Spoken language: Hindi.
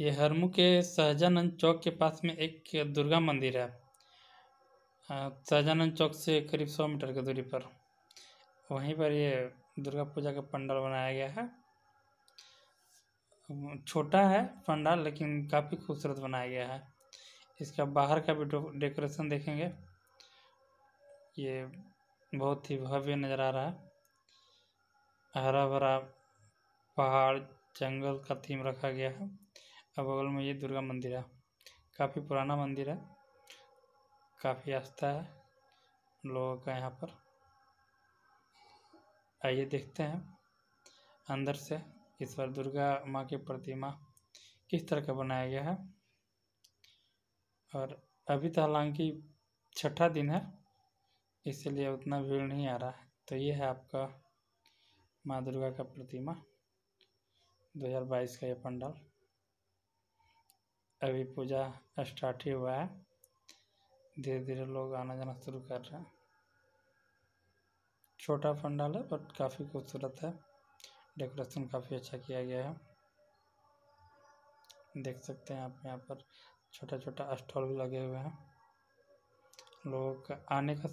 ये हरमू के सहजानंद चौक के पास में एक दुर्गा मंदिर है सहजानंद चौक से करीब सौ मीटर की दूरी पर वहीं पर ये दुर्गा पूजा का पंडाल बनाया गया है छोटा है पंडाल लेकिन काफ़ी खूबसूरत बनाया गया है इसका बाहर का भी डेकोरेशन देखेंगे ये बहुत ही भव्य नज़र आ रहा है हरा भरा पहाड़ जंगल का थीम रखा गया है और बगल में ये दुर्गा मंदिर है काफ़ी पुराना मंदिर है काफ़ी आस्था है लोगों का यहाँ पर आइए देखते हैं अंदर से इस बार दुर्गा माँ की प्रतिमा किस तरह का बनाया गया है और अभी तो हालांकि छठा दिन है इसलिए उतना भीड़ नहीं आ रहा है तो ये है आपका माँ दुर्गा का प्रतिमा 2022 का ये पंडाल अभी पूजा स्टार्ट ही हुआ है धीरे धीरे लोग आना जाना शुरू कर रहे हैं छोटा पंडाल है बट काफ़ी खूबसूरत है डेकोरेशन काफ़ी अच्छा किया गया है देख सकते हैं आप यहाँ पर छोटा छोटा स्टॉल भी लगे हुए हैं लोगों का आने का